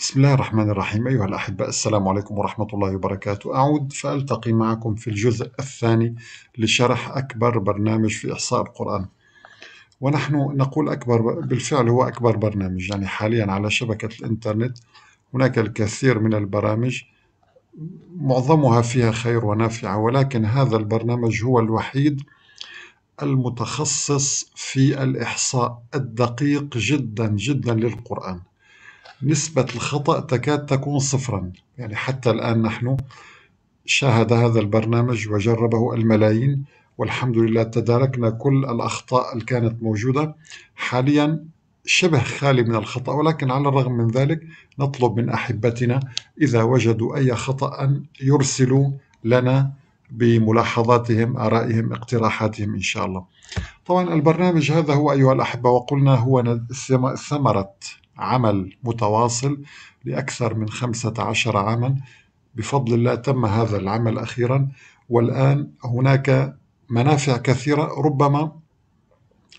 بسم الله الرحمن الرحيم أيها الأحباء السلام عليكم ورحمة الله وبركاته أعود فألتقي معكم في الجزء الثاني لشرح أكبر برنامج في إحصاء القرآن ونحن نقول أكبر بالفعل هو أكبر برنامج يعني حاليا على شبكة الإنترنت هناك الكثير من البرامج معظمها فيها خير ونافعة ولكن هذا البرنامج هو الوحيد المتخصص في الإحصاء الدقيق جدا جدا للقرآن نسبة الخطأ تكاد تكون صفرا يعني حتى الآن نحن شاهد هذا البرنامج وجربه الملايين والحمد لله تداركنا كل الأخطاء اللي كانت موجودة حاليا شبه خالي من الخطأ ولكن على الرغم من ذلك نطلب من أحبتنا إذا وجدوا أي خطأ أن يرسلوا لنا بملاحظاتهم آرائهم اقتراحاتهم إن شاء الله طبعا البرنامج هذا هو أيها الأحبة وقلنا هو ثمرة عمل متواصل لأكثر من 15 عاما بفضل الله تم هذا العمل أخيرا والآن هناك منافع كثيرة ربما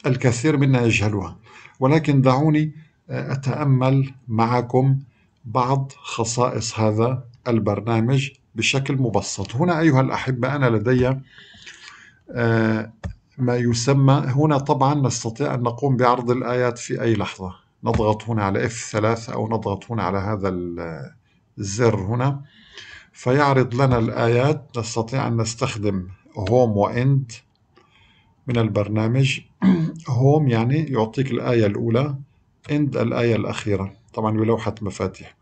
الكثير منا يجهلها ولكن دعوني آه، أتأمل معكم بعض خصائص هذا البرنامج بشكل مبسط هنا أيها الأحبة أنا لدي آه، ما يسمى هنا طبعا نستطيع أن نقوم بعرض الآيات في أي لحظة نضغط هنا على F3 أو نضغط هنا على هذا الزر هنا فيعرض لنا الآيات نستطيع أن نستخدم هوم وإند من البرنامج هوم يعني يعطيك الآية الأولى إند الآية الأخيرة طبعا بلوحة مفاتيح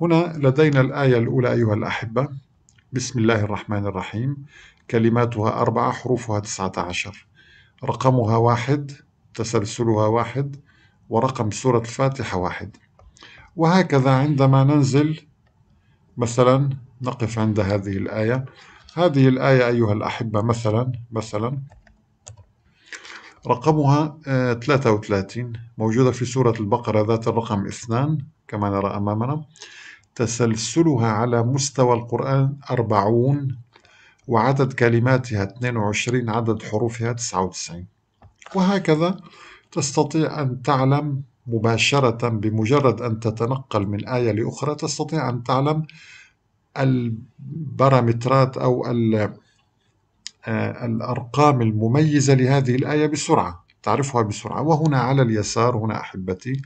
هنا لدينا الآية الأولى أيها الأحبة بسم الله الرحمن الرحيم كلماتها أربعة حروفها تسعة عشر رقمها واحد تسلسلها واحد ورقم سورة الفاتحة واحد وهكذا عندما ننزل مثلا نقف عند هذه الآية هذه الآية أيها الأحبة مثلا مثلا رقمها 33 آه، موجودة في سورة البقرة ذات الرقم 2 كما نرى أمامنا تسلسلها على مستوى القرآن 40 وعدد كلماتها 22 عدد حروفها 99 وهكذا تستطيع أن تعلم مباشرة بمجرد أن تتنقل من آية لأخرى تستطيع أن تعلم البارامترات أو آه، الأرقام المميزة لهذه الآية بسرعة تعرفها بسرعة وهنا على اليسار هنا أحبتي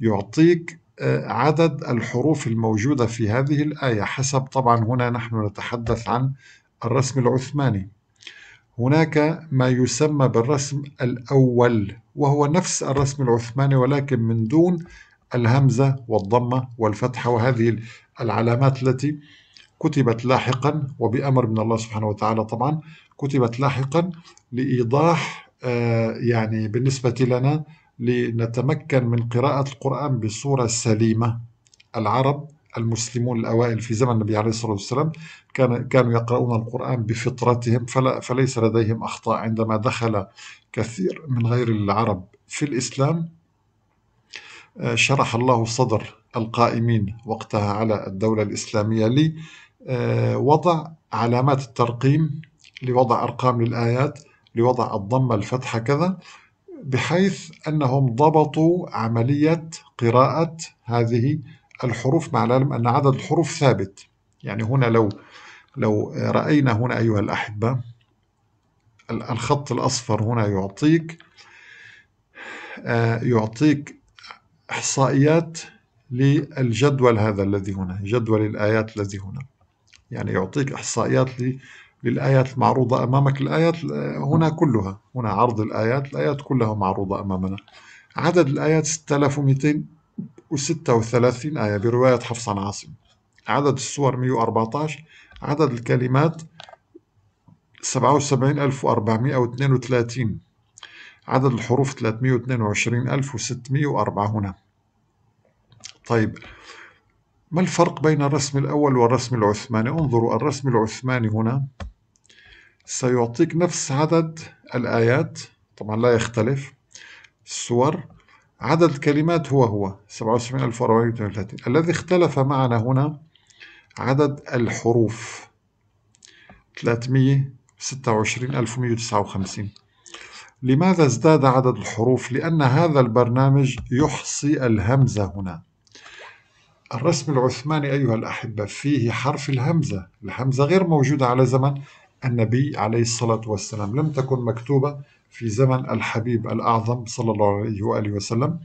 يعطيك آه، عدد الحروف الموجودة في هذه الآية حسب طبعا هنا نحن نتحدث عن الرسم العثماني هناك ما يسمى بالرسم الأول وهو نفس الرسم العثماني ولكن من دون الهمزة والضمة والفتحة وهذه العلامات التي كتبت لاحقا وبأمر من الله سبحانه وتعالى طبعا كتبت لاحقا لإيضاح آه، يعني بالنسبة لنا لنتمكن من قراءة القرآن بصورة سليمة العرب المسلمون الأوائل في زمن النبي عليه الصلاة والسلام كان كانوا يقرؤون القرآن بفطرتهم فلا فليس لديهم أخطاء عندما دخل كثير من غير العرب في الإسلام آه، شرح الله صدر القائمين وقتها على الدولة الإسلامية لوضع آه، علامات الترقيم لوضع أرقام للآيات لوضع الضمة الفتحة كذا بحيث أنهم ضبطوا عملية قراءة هذه الحروف مع العلم أن عدد الحروف ثابت يعني هنا لو لو رأينا هنا أيها الأحبة الخط الأصفر هنا يعطيك آه، يعطيك إحصائيات للجدول هذا الذي هنا جدول الآيات الذي هنا يعني يعطيك إحصائيات للآيات المعروضة أمامك الآيات آه، هنا كلها هنا عرض الآيات الآيات كلها معروضة أمامنا عدد الآيات 6200 136 آية برواية حفص عاصم عدد السور 114 عدد الكلمات 77432 عدد الحروف 322604 هنا طيب ما الفرق بين الرسم الأول والرسم العثماني؟ انظروا الرسم العثماني هنا سيعطيك نفس عدد الآيات طبعا لا يختلف الصور عدد الكلمات هو هو 77430 الذي اختلف معنا هنا عدد الحروف 326159 لماذا ازداد عدد الحروف؟ لأن هذا البرنامج يحصي الهمزة هنا الرسم العثماني أيها الأحبة فيه حرف الهمزة الهمزة غير موجودة على زمن النبي عليه الصلاة والسلام لم تكن مكتوبة في زمن الحبيب الأعظم صلى الله عليه وآله وسلم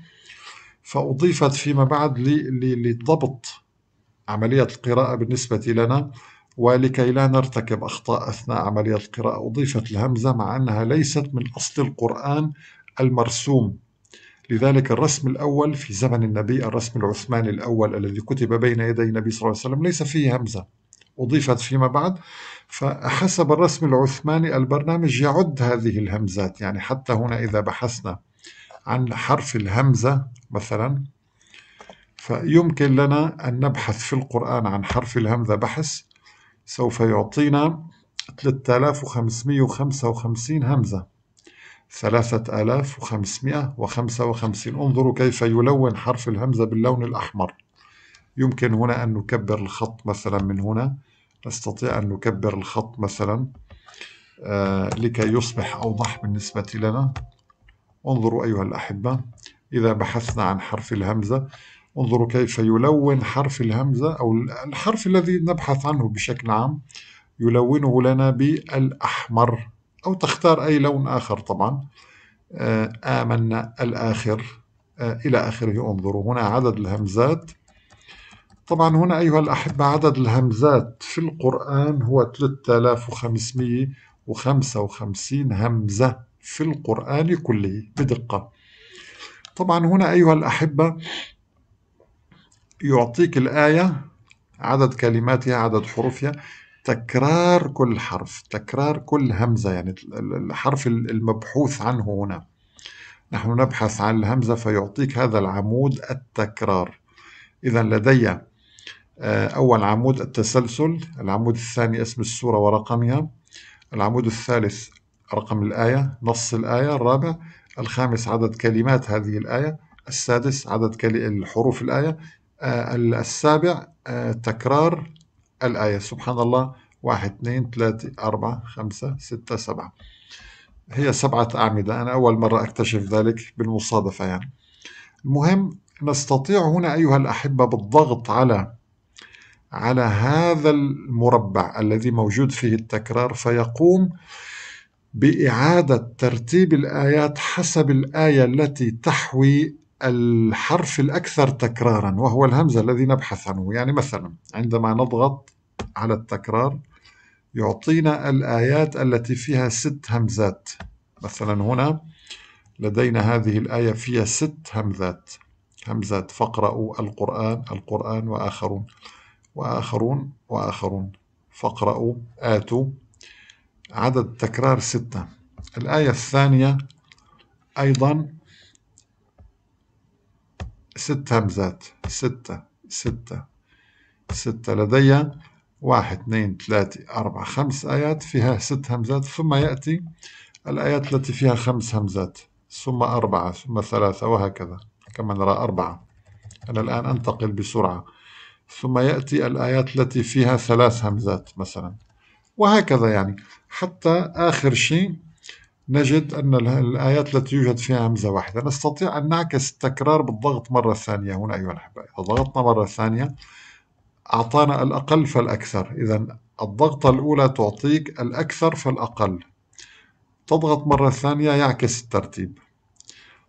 فأضيفت فيما بعد لضبط عملية القراءة بالنسبة لنا ولكي لا نرتكب أخطاء أثناء عملية القراءة أضيفت الهمزة مع أنها ليست من أصل القرآن المرسوم لذلك الرسم الأول في زمن النبي الرسم العثماني الأول الذي كتب بين يدي النبي صلى الله عليه وسلم ليس فيه همزة أضيفت فيما بعد فحسب الرسم العثماني البرنامج يعد هذه الهمزات يعني حتى هنا إذا بحثنا عن حرف الهمزة مثلا فيمكن لنا أن نبحث في القرآن عن حرف الهمزة بحث سوف يعطينا 3555 همزة 3555 انظروا كيف يلون حرف الهمزة باللون الأحمر يمكن هنا أن نكبر الخط مثلا من هنا نستطيع أن نكبر الخط مثلا آه، لكي يصبح أوضح بالنسبة لنا انظروا أيها الأحبة إذا بحثنا عن حرف الهمزة انظروا كيف يلون حرف الهمزة أو الحرف الذي نبحث عنه بشكل عام يلونه لنا بالأحمر أو تختار أي لون آخر طبعا آه، آمنا الآخر آه، إلى آخره انظروا هنا عدد الهمزات طبعا هنا أيها الأحبة عدد الهمزات في القرآن هو 3555 همزة في القرآن كله بدقة طبعا هنا أيها الأحبة يعطيك الآية عدد كلماتها عدد حروفها تكرار كل حرف تكرار كل همزة يعني الحرف المبحوث عنه هنا نحن نبحث عن الهمزة فيعطيك هذا العمود التكرار إذا لدي آه، أول عمود التسلسل العمود الثاني اسم السورة ورقمها العمود الثالث رقم الآية نص الآية الرابع الخامس عدد كلمات هذه الآية السادس عدد حروف الآية آه، السابع آه، تكرار الآية سبحان الله واحد اثنين ثلاثة أربعة خمسة ستة سبعة هي سبعة أعمدة أنا أول مرة أكتشف ذلك بالمصادفة يعني المهم نستطيع هنا أيها الأحبة بالضغط على على هذا المربع الذي موجود فيه التكرار فيقوم بإعادة ترتيب الآيات حسب الآية التي تحوي الحرف الأكثر تكرارا وهو الهمزة الذي نبحث عنه يعني مثلا عندما نضغط على التكرار يعطينا الآيات التي فيها ست همزات مثلا هنا لدينا هذه الآية فيها ست همزات همزات فقرأوا القرآن القرآن وآخرون وآخرون وآخرون فاقرأوا آتوا عدد تكرار ستة الآية الثانية أيضا ست همزات ستة ستة ستة لدي واحد اثنين ثلاثة أربعة خمس آيات فيها ست همزات ثم يأتي الآيات التي فيها خمس همزات ثم أربعة ثم ثلاثة وهكذا كما نرى أربعة أنا الآن أنتقل بسرعة ثم يأتي الآيات التي فيها ثلاث همزات مثلا وهكذا يعني حتى آخر شيء نجد أن الآيات التي يوجد فيها همزة واحدة نستطيع أن نعكس التكرار بالضغط مرة ثانية هنا أيها الأحبة إذا ضغطنا مرة ثانية أعطانا الأقل فالأكثر إذا الضغطة الأولى تعطيك الأكثر فالأقل تضغط مرة ثانية يعكس الترتيب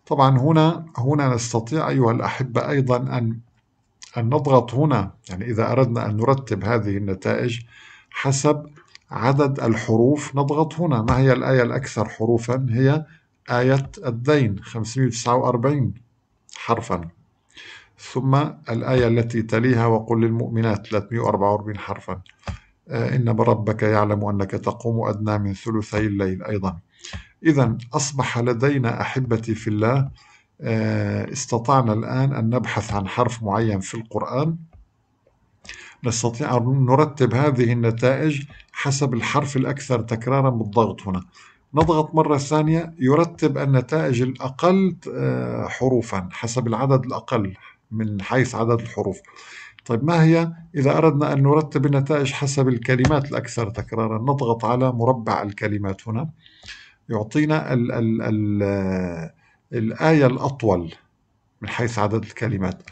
طبعا هنا هنا نستطيع أيها الأحبة أيضا أن أن نضغط هنا يعني إذا أردنا أن نرتب هذه النتائج حسب عدد الحروف نضغط هنا ما هي الآية الأكثر حروفا هي آية الدين 549 حرفا ثم الآية التي تليها وقل للمؤمنات 344 حرفا آه، إن ربك يعلم أنك تقوم أدنى من ثلثي الليل أيضا إذا أصبح لدينا أحبتي في الله آه، استطعنا الآن أن نبحث عن حرف معين في القرآن نستطيع أن نرتب هذه النتائج حسب الحرف الأكثر تكرارا بالضغط هنا نضغط مرة ثانية يرتب النتائج الأقل آه، حروفا حسب العدد الأقل من حيث عدد الحروف طيب ما هي إذا أردنا أن نرتب النتائج حسب الكلمات الأكثر تكرارا نضغط على مربع الكلمات هنا يعطينا ال ال ال الآية الأطول من حيث عدد الكلمات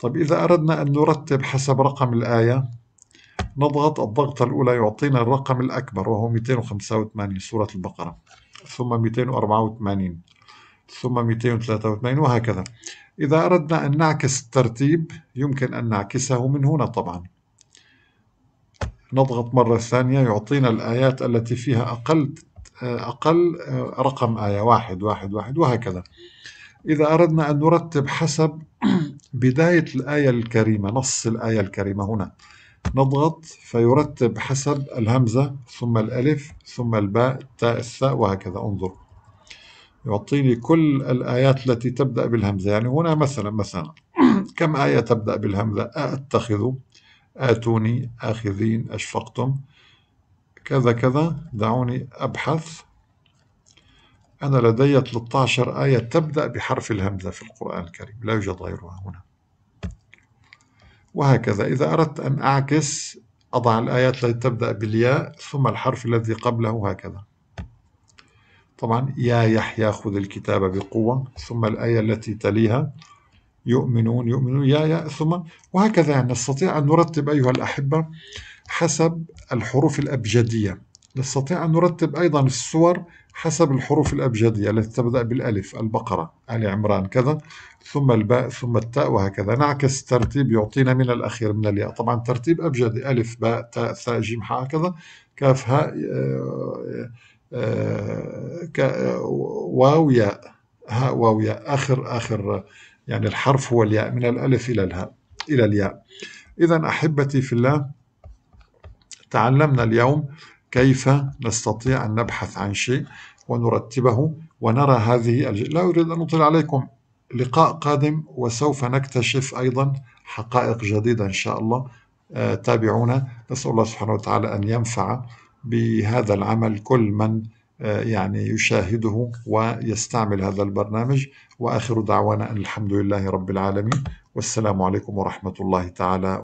طيب إذا أردنا أن نرتب حسب رقم الآية نضغط الضغطة الأولى يعطينا الرقم الأكبر وهو 285 سورة البقرة ثم 284 ثم 283 وهكذا إذا أردنا أن نعكس الترتيب يمكن أن نعكسه من هنا طبعا نضغط مرة ثانية يعطينا الآيات التي فيها أقل أقل آه، رقم آية واحد واحد واحد وهكذا إذا أردنا أن نرتب حسب بداية الآية الكريمة نص الآية الكريمة هنا نضغط فيرتب حسب الهمزة ثم الألف ثم الباء التاء الثاء وهكذا انظر يعطيني كل الآيات التي تبدأ بالهمزة يعني هنا مثلا مثلا كم آية تبدأ بالهمزة أتخذ آتوني آخذين أشفقتم كذا كذا دعوني أبحث أنا لدي 13 آية تبدأ بحرف الهمزة في القرآن الكريم لا يوجد غيرها هنا وهكذا إذا أردت أن أعكس أضع الآيات التي تبدأ بالياء ثم الحرف الذي قبله هكذا طبعا يا يحيى خذ الكتاب بقوة ثم الآية التي تليها يؤمنون يؤمنون يا يا ثم وهكذا يعني نستطيع أن نرتب أيها الأحبة حسب الحروف الأبجدية نستطيع أن نرتب أيضا السور حسب الحروف الأبجدية التي تبدأ بالألف البقرة آل عمران كذا ثم الباء ثم التاء وهكذا نعكس ترتيب يعطينا من الأخير من الياء طبعا ترتيب أبجدي ألف باء تاء ثاء جيم حاء كذا كاف هاء آه، آه، آه، واو ياء هاء واو ياء آخر آخر يعني الحرف هو الياء من الألف إلى الهاء إلى الياء إذا أحبتي في الله تعلمنا اليوم كيف نستطيع أن نبحث عن شيء ونرتبه ونرى هذه الج... لا أريد أن أطيل عليكم لقاء قادم وسوف نكتشف أيضا حقائق جديدة إن شاء الله آه، تابعونا نسأل الله سبحانه وتعالى أن ينفع بهذا العمل كل من آه، يعني يشاهده ويستعمل هذا البرنامج واخر دعوانا ان الحمد لله رب العالمين والسلام عليكم ورحمه الله تعالى